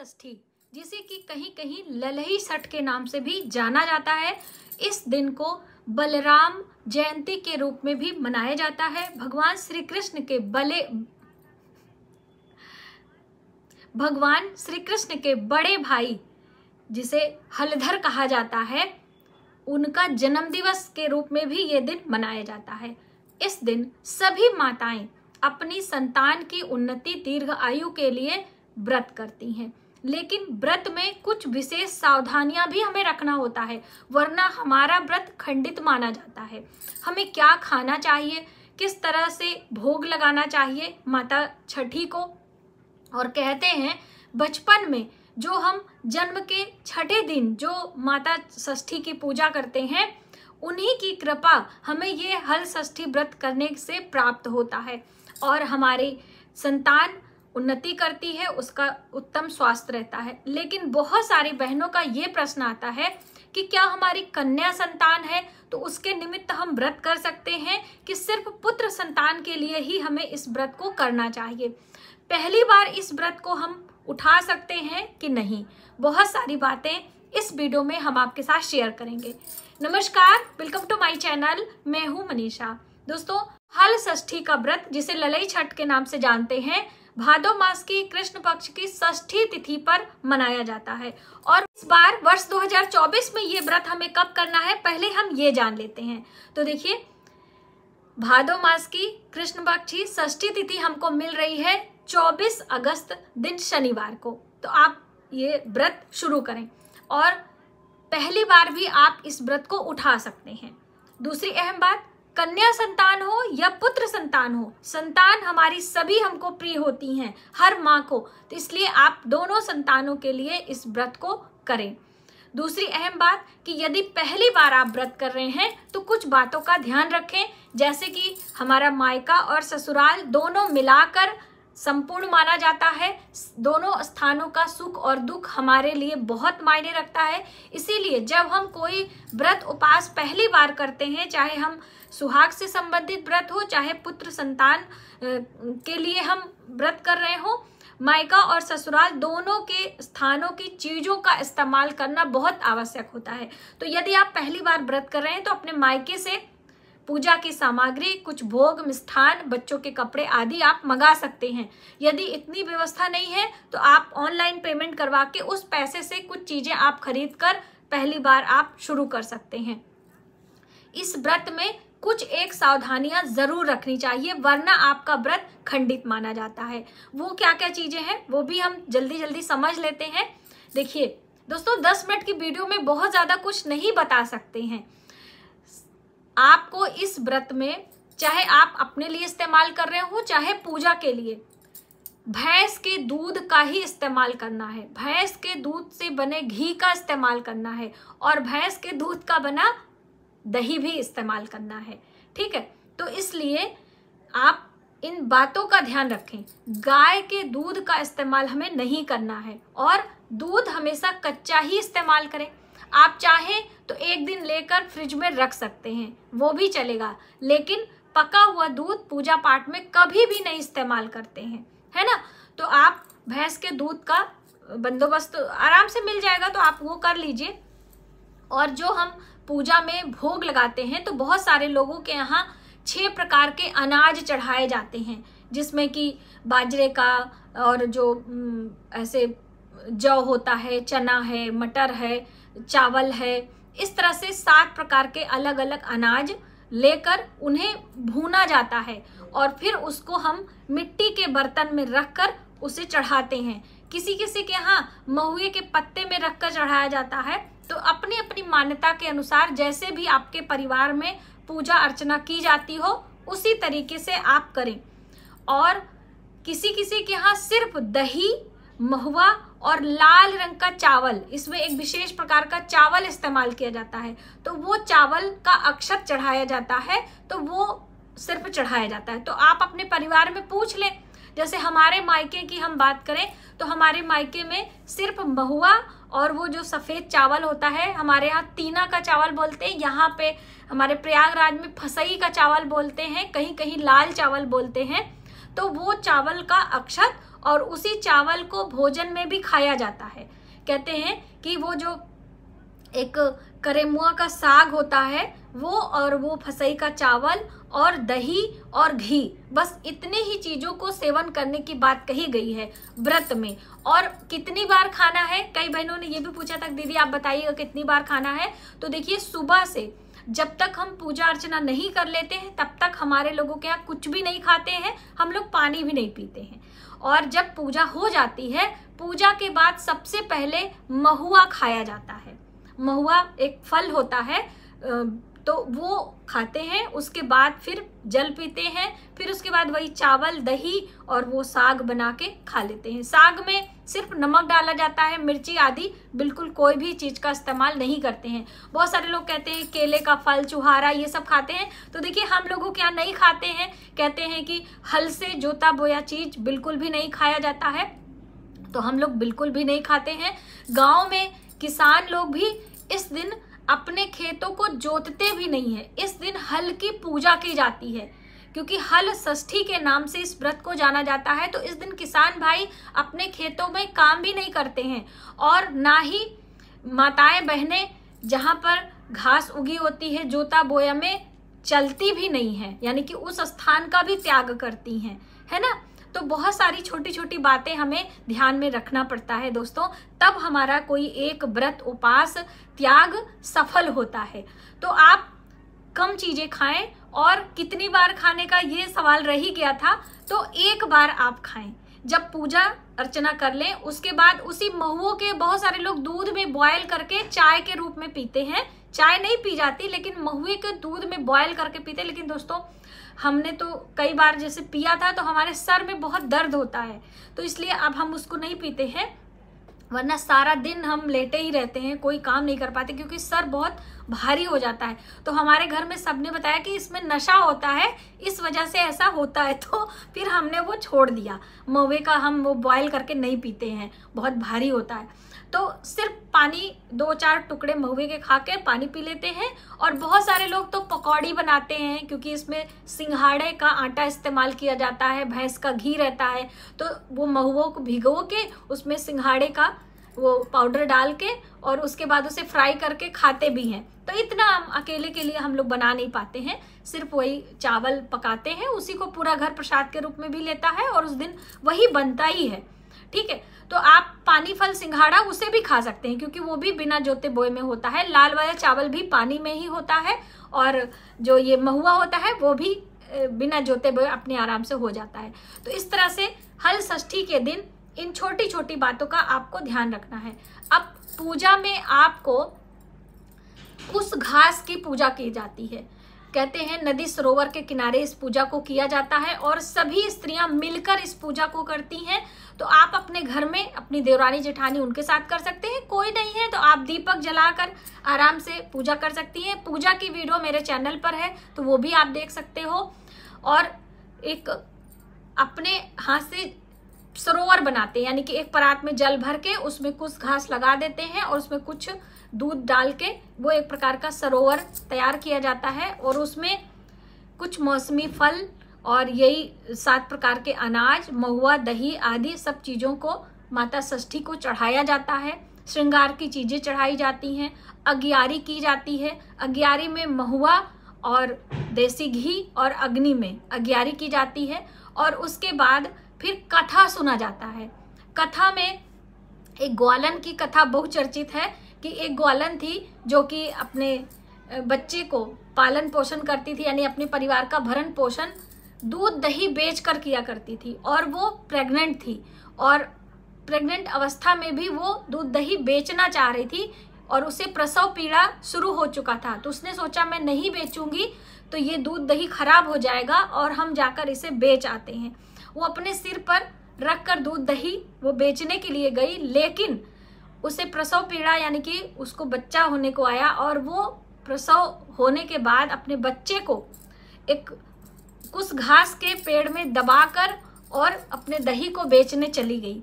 षष्ठी जिसे कि कहीं कहीं ललही सठ के नाम से भी जाना जाता है इस दिन को बलराम जयंती के रूप में भी मनाया जाता है भगवान श्री कृष्ण के बले भगवान श्री कृष्ण के बड़े भाई जिसे हलधर कहा जाता है उनका जन्म दिवस के रूप में भी ये दिन मनाया जाता है इस दिन सभी माताएं अपनी संतान की उन्नति दीर्घ आयु के लिए व्रत करती हैं लेकिन व्रत में कुछ विशेष सावधानियां भी हमें रखना होता है वरना हमारा व्रत खंडित माना जाता है हमें क्या खाना चाहिए किस तरह से भोग लगाना चाहिए माता छठी को और कहते हैं बचपन में जो हम जन्म के छठे दिन जो माता षष्ठी की पूजा करते हैं उन्हीं की कृपा हमें ये हल षष्ठी व्रत करने से प्राप्त होता है और हमारे संतान उन्नति करती है उसका उत्तम स्वास्थ्य रहता है लेकिन बहुत सारी बहनों का ये प्रश्न आता है कि क्या हमारी कन्या संतान है तो उसके निमित्त हम व्रत कर सकते हैं कि सिर्फ पुत्र संतान के लिए ही हमें इस व्रत को करना चाहिए पहली बार इस व्रत को हम उठा सकते हैं कि नहीं बहुत सारी बातें इस वीडियो में हम आपके साथ शेयर करेंगे नमस्कार वेलकम टू माय चैनल मैं हूं मनीषा दोस्तों हल षष्ठी का व्रत जिसे ललई छठ के नाम से जानते हैं भादो मास की कृष्ण पक्ष की षष्ठी तिथि पर मनाया जाता है और इस बार वर्ष 2024 में ये व्रत हमें कब करना है पहले हम ये जान लेते हैं तो देखिए भादो मास की कृष्ण पक्ष की षष्ठी तिथि हमको मिल रही है 24 अगस्त दिन शनिवार को तो आप ये व्रत शुरू करें और पहली बार भी आप इस व्रत को उठा सकते हैं दूसरी अहम बात कन्या संतान हो या पुत्र संतान हो संतान हमारी सभी हमको प्रिय होती हैं हर माँ को तो इसलिए आप दोनों संतानों के लिए इस व्रत को करें दूसरी अहम बात कि यदि पहली बार आप व्रत कर रहे हैं तो कुछ बातों का ध्यान रखें जैसे कि हमारा मायका और ससुराल दोनों मिलाकर संपूर्ण माना जाता है दोनों स्थानों का सुख और दुख हमारे लिए बहुत मायने रखता है इसीलिए जब हम कोई व्रत उपास पहली बार करते हैं चाहे हम सुहाग से संबंधित व्रत हो चाहे पुत्र संतान के लिए हम व्रत कर रहे हो मायका और ससुराल दोनों के स्थानों की चीज़ों का इस्तेमाल करना बहुत आवश्यक होता है तो यदि आप पहली बार व्रत कर रहे हैं तो अपने मायके से पूजा की सामग्री कुछ भोग मिष्ठान बच्चों के कपड़े आदि आप मंगा सकते हैं यदि इतनी व्यवस्था नहीं है तो आप ऑनलाइन पेमेंट करवा के उस पैसे से कुछ चीज़ें आप खरीद कर पहली बार आप शुरू कर सकते हैं इस व्रत में कुछ एक सावधानियां जरूर रखनी चाहिए वरना आपका व्रत खंडित माना जाता है वो क्या क्या चीजें हैं वो भी हम जल्दी जल्दी समझ लेते हैं देखिए दोस्तों 10 मिनट की वीडियो में बहुत ज्यादा कुछ नहीं बता सकते हैं आपको इस व्रत में चाहे आप अपने लिए इस्तेमाल कर रहे हो चाहे पूजा के लिए भैंस के दूध का ही इस्तेमाल करना है भैंस के दूध से बने घी का इस्तेमाल करना है और भैंस के दूध का बना दही भी इस्तेमाल करना है ठीक है तो इसलिए आप इन बातों का ध्यान रखें गाय के दूध का इस्तेमाल हमें नहीं करना है और दूध हमेशा कच्चा ही इस्तेमाल करें आप चाहें तो एक दिन लेकर फ्रिज में रख सकते हैं वो भी चलेगा लेकिन पका हुआ दूध पूजा पाठ में कभी भी नहीं इस्तेमाल करते हैं है ना तो आप भैंस के दूध का बंदोबस्त आराम से मिल जाएगा तो आप वो कर लीजिए और जो हम पूजा में भोग लगाते हैं तो बहुत सारे लोगों के यहाँ छह प्रकार के अनाज चढ़ाए जाते हैं जिसमें कि बाजरे का और जो हम्म, ऐसे जौ होता है चना है मटर है चावल है इस तरह से सात प्रकार के अलग अलग अनाज लेकर उन्हें भूना जाता है और फिर उसको हम मिट्टी के बर्तन में रखकर उसे चढ़ाते हैं किसी किसी के यहाँ महुए के पत्ते में रखकर चढ़ाया जाता है तो अपनी अपनी मान्यता के अनुसार जैसे भी आपके परिवार में पूजा अर्चना की जाती हो उसी तरीके से आप करें और किसी किसी के यहाँ सिर्फ दही महुआ और लाल रंग का चावल इसमें एक विशेष प्रकार का चावल इस्तेमाल किया जाता है तो वो चावल का अक्षत चढ़ाया जाता है तो वो सिर्फ चढ़ाया जाता है तो आप अपने परिवार में पूछ लें जैसे हमारे मायके की हम बात करें तो हमारे मायके में सिर्फ महुआ और वो जो सफ़ेद चावल होता है हमारे यहाँ तीना का चावल बोलते हैं यहाँ पे हमारे प्रयागराज में फसई का चावल बोलते हैं कहीं कहीं लाल चावल बोलते हैं तो वो चावल का अक्षत और उसी चावल को भोजन में भी खाया जाता है कहते हैं कि वो जो एक करेमुआ का साग होता है वो और वो फसई का चावल और दही और घी बस इतने ही चीजों को सेवन करने की बात कही गई है व्रत में और कितनी बार खाना है कई बहनों ने ये भी पूछा था दीदी आप बताइएगा कितनी बार खाना है तो देखिए सुबह से जब तक हम पूजा अर्चना नहीं कर लेते हैं तब तक हमारे लोगों के यहाँ कुछ भी नहीं खाते हैं हम लोग पानी भी नहीं पीते हैं और जब पूजा हो जाती है पूजा के बाद सबसे पहले महुआ खाया जाता है महुआ एक फल होता है तो वो खाते हैं उसके बाद फिर जल पीते हैं फिर उसके बाद वही चावल दही और वो साग बना के खा लेते हैं साग में सिर्फ नमक डाला जाता है मिर्ची आदि बिल्कुल कोई भी चीज़ का इस्तेमाल नहीं करते हैं बहुत सारे लोग कहते हैं केले का फल चुहारा ये सब खाते हैं तो देखिए हम लोगों क्या नहीं खाते हैं कहते हैं कि हल से जोता बोया चीज़ बिल्कुल भी नहीं खाया जाता है तो हम लोग बिल्कुल भी नहीं खाते हैं गाँव में किसान लोग भी इस दिन अपने खेतों को जोतते भी नहीं है इस दिन हल की पूजा की जाती है क्योंकि हल ष्ठी के नाम से इस व्रत को जाना जाता है तो इस दिन किसान भाई अपने खेतों में काम भी नहीं करते हैं और ना ही माताएं बहनें जहां पर घास उगी होती है जोता बोया में चलती भी नहीं है यानी कि उस स्थान का भी त्याग करती हैं है ना तो बहुत सारी छोटी छोटी बातें हमें ध्यान में रखना पड़ता है दोस्तों तब हमारा कोई एक व्रत उपास त्याग सफल होता है तो आप कम चीजें खाएं और कितनी बार खाने का ये सवाल रह ही गया था तो एक बार आप खाएं जब पूजा अर्चना कर लें उसके बाद उसी महुओं के बहुत सारे लोग दूध में बॉयल करके चाय के रूप में पीते हैं चाय नहीं पी जाती लेकिन महुए के दूध में बॉयल करके पीते लेकिन दोस्तों हमने तो कई बार जैसे पिया था तो हमारे सर में बहुत दर्द होता है तो इसलिए अब हम उसको नहीं पीते हैं वरना सारा दिन हम लेटे ही रहते हैं कोई काम नहीं कर पाते क्योंकि सर बहुत भारी हो जाता है तो हमारे घर में सबने बताया कि इसमें नशा होता है इस वजह से ऐसा होता है तो फिर हमने वो छोड़ दिया मवे का हम वो बॉयल करके नहीं पीते हैं बहुत भारी होता है तो सिर्फ पानी दो चार टुकड़े महुए के खा कर पानी पी लेते हैं और बहुत सारे लोग तो पकौड़ी बनाते हैं क्योंकि इसमें सिंघाड़े का आटा इस्तेमाल किया जाता है भैंस का घी रहता है तो वो महुओं को भिगो के उसमें सिंघाड़े का वो पाउडर डाल के और उसके बाद उसे फ्राई करके खाते भी हैं तो इतना हम अकेले के लिए हम लोग बना नहीं पाते हैं सिर्फ वही चावल पकाते हैं उसी को पूरा घर प्रसाद के रूप में भी लेता है और उस दिन वही बनता ही है ठीक है तो आप पानी फल सिंघाड़ा उसे भी खा सकते हैं क्योंकि वो भी बिना जोते बोए में होता है लाल वाला चावल भी पानी में ही होता है और जो ये महुआ होता है वो भी बिना जोते बोए अपने आराम से हो जाता है तो इस तरह से हल षष्ठी के दिन इन छोटी छोटी बातों का आपको ध्यान रखना है अब पूजा में आपको उस घास की पूजा की जाती है कहते हैं नदी सरोवर के किनारे इस पूजा को किया जाता है और सभी स्त्रियां मिलकर इस पूजा को करती हैं तो आप अपने घर में अपनी देवरानी जेठानी उनके साथ कर सकते हैं कोई नहीं है तो आप दीपक जलाकर आराम से पूजा कर सकती हैं पूजा की वीडियो मेरे चैनल पर है तो वो भी आप देख सकते हो और एक अपने हाथ से सरोवर बनाते हैं यानी कि एक परात में जल भर के उसमें कुछ घास लगा देते हैं और उसमें कुछ दूध डाल के वो एक प्रकार का सरोवर तैयार किया जाता है और उसमें कुछ मौसमी फल और यही सात प्रकार के अनाज महुआ दही आदि सब चीज़ों को माता षष्ठी को चढ़ाया जाता है श्रृंगार की चीज़ें चढ़ाई जाती हैं अग्यारी की जाती है अग्यारी में महुआ और देसी घी और अग्नि में अग्यारी की जाती है और उसके बाद फिर कथा सुना जाता है कथा में एक ग्वालन की कथा बहुचर्चित है कि एक ग्वालन थी जो कि अपने बच्चे को पालन पोषण करती थी यानी अपने परिवार का भरण पोषण दूध दही बेच कर किया करती थी और वो प्रेग्नेंट थी और प्रेग्नेंट अवस्था में भी वो दूध दही बेचना चाह रही थी और उसे प्रसव पीड़ा शुरू हो चुका था तो उसने सोचा मैं नहीं बेचूंगी तो ये दूध दही खराब हो जाएगा और हम जाकर इसे बेच आते हैं वो अपने सिर पर रख कर दूध दही वो बेचने के लिए गई लेकिन उसे प्रसव पीड़ा यानी कि उसको बच्चा होने को आया और वो प्रसव होने के बाद अपने बच्चे को एक कुछ घास के पेड़ में दबाकर और अपने दही को बेचने चली गई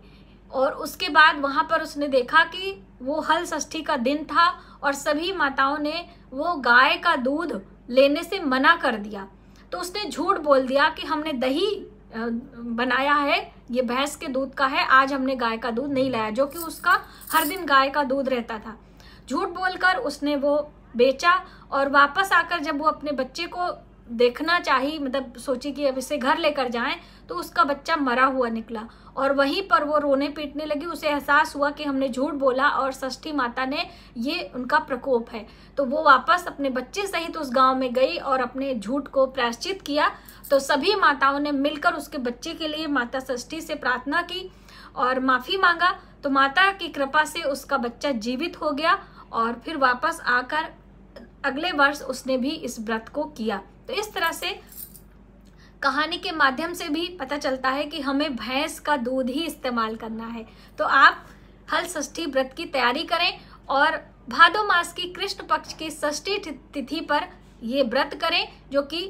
और उसके बाद वहाँ पर उसने देखा कि वो हल षष्ठी का दिन था और सभी माताओं ने वो गाय का दूध लेने से मना कर दिया तो उसने झूठ बोल दिया कि हमने दही बनाया है ये भैंस के दूध का है आज हमने गाय का दूध नहीं लाया जो कि उसका हर दिन गाय का दूध रहता था झूठ बोलकर उसने वो बेचा और वापस आकर जब वो अपने बच्चे को देखना चाहिए मतलब सोची कि अब इसे घर लेकर जाएं तो उसका बच्चा मरा हुआ निकला और वहीं पर वो रोने पीटने लगी उसे एहसास हुआ कि हमने झूठ बोला और ष्ठी माता ने ये उनका प्रकोप है तो वो वापस अपने बच्चे सहित उस गांव में गई और अपने झूठ को प्रायश्चित किया तो सभी माताओं ने मिलकर उसके बच्चे के लिए माता ष्ठी से प्रार्थना की और माफ़ी मांगा तो माता की कृपा से उसका बच्चा जीवित हो गया और फिर वापस आकर अगले वर्ष उसने भी इस व्रत को किया तो इस तरह से कहानी के माध्यम से भी पता चलता है कि हमें भैंस का दूध ही इस्तेमाल करना है तो आप हल षष्ठी व्रत की तैयारी करें और भादो मास की कृष्ण पक्ष की षष्ठी तिथि पर ये व्रत करें जो कि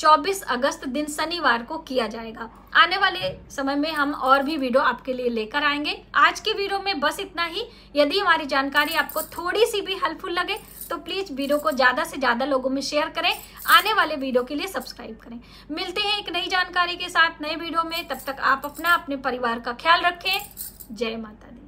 24 अगस्त दिन शनिवार को किया जाएगा आने वाले समय में हम और भी वीडियो आपके लिए लेकर आएंगे आज की वीडियो में बस इतना ही यदि हमारी जानकारी आपको थोड़ी सी भी हेल्पफुल लगे तो प्लीज वीडियो को ज्यादा से ज्यादा लोगों में शेयर करें आने वाले वीडियो के लिए सब्सक्राइब करें मिलते हैं एक नई जानकारी के साथ नए वीडियो में तब तक आप अपना अपने परिवार का ख्याल रखें जय माता दी